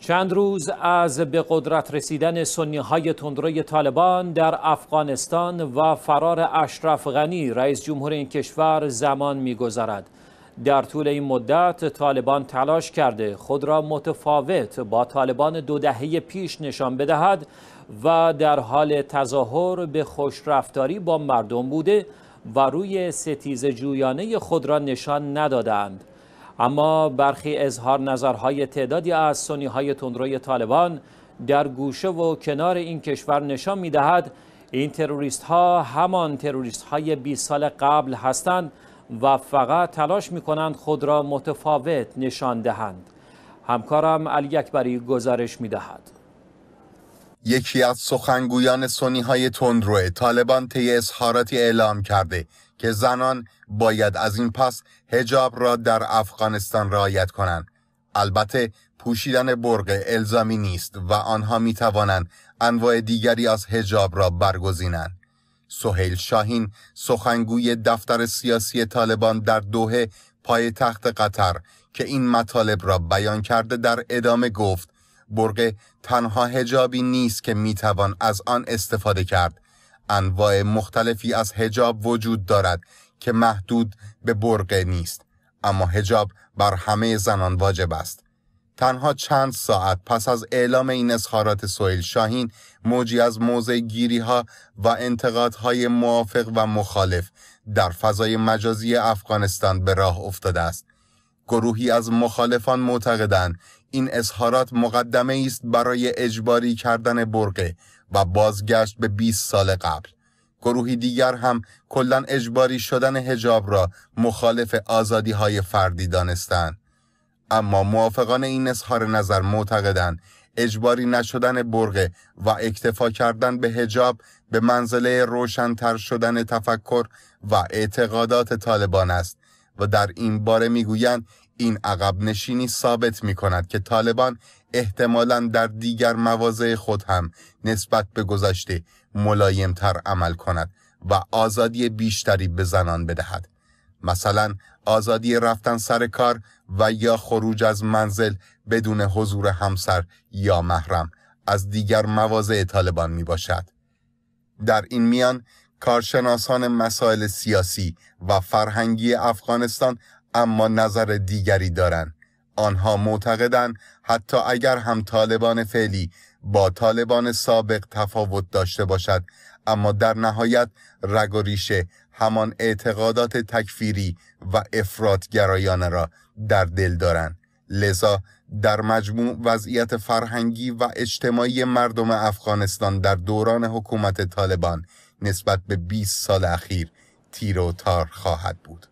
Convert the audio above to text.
چند روز از به قدرت رسیدن سنی های تندروی طالبان در افغانستان و فرار اشرف غنی رئیس جمهور این کشور زمان میگذرد. در طول این مدت طالبان تلاش کرده خود را متفاوت با طالبان دو دهه پیش نشان بدهد و در حال تظاهر به خوشرفتاری با مردم بوده و روی ستیز جویانه خود را نشان ندادند. اما برخی اظهار نظرهای تعدادی از سنی های تندروی طالبان در گوشه و کنار این کشور نشان می دهد این تروریست ها همان تروریست های 20 سال قبل هستند و فقط تلاش می کنند خود را متفاوت نشان دهند همکارم علی اکبری گزارش می دهد یکی از سخنگویان سنی های تندرو طالبان طی اظهاراتی اعلام کرده که زنان باید از این پس هجاب را در افغانستان رعایت کنند البته پوشیدن برق الزامی نیست و آنها می توانند انواع دیگری از هجاب را برگزینند سهیل شاهین سخنگوی دفتر سیاسی طالبان در دوه پای تخت قطر که این مطالب را بیان کرده در ادامه گفت برقه تنها هجابی نیست که می توان از آن استفاده کرد انواع مختلفی از هجاب وجود دارد که محدود به برقه نیست اما هجاب بر همه زنان واجب است تنها چند ساعت پس از اعلام این اظهارات سویل شاهین موجی از موضع گیری ها و انتقادهای موافق و مخالف در فضای مجازی افغانستان به راه افتاده است. گروهی از مخالفان معتقدند این اظهارات مقدمه است برای اجباری کردن برقه و بازگشت به 20 سال قبل. گروهی دیگر هم کلا اجباری شدن هجاب را مخالف آزادی های فردی دانستند. اما موافقان این اظهار نظر معتقدند اجباری نشدن برغه و اکتفا کردن به هجاب به منزله روشنتر شدن تفکر و اعتقادات طالبان است و در این باره میگویند این عقب نشینی ثابت می کند که طالبان احتمالا در دیگر مواضع خود هم نسبت به گذشته تر عمل کند و آزادی بیشتری به زنان بدهد. مثلا آزادی رفتن سر کار و یا خروج از منزل بدون حضور همسر یا محرم از دیگر مواضع طالبان می باشد. در این میان کارشناسان مسائل سیاسی و فرهنگی افغانستان اما نظر دیگری دارند آنها معتقدند حتی اگر هم طالبان فعلی با طالبان سابق تفاوت داشته باشد اما در نهایت رگ و ریشه همان اعتقادات تکفیری و گرایانه را در دل دارند لذا در مجموع وضعیت فرهنگی و اجتماعی مردم افغانستان در دوران حکومت طالبان نسبت به 20 سال اخیر تیر و تار خواهد بود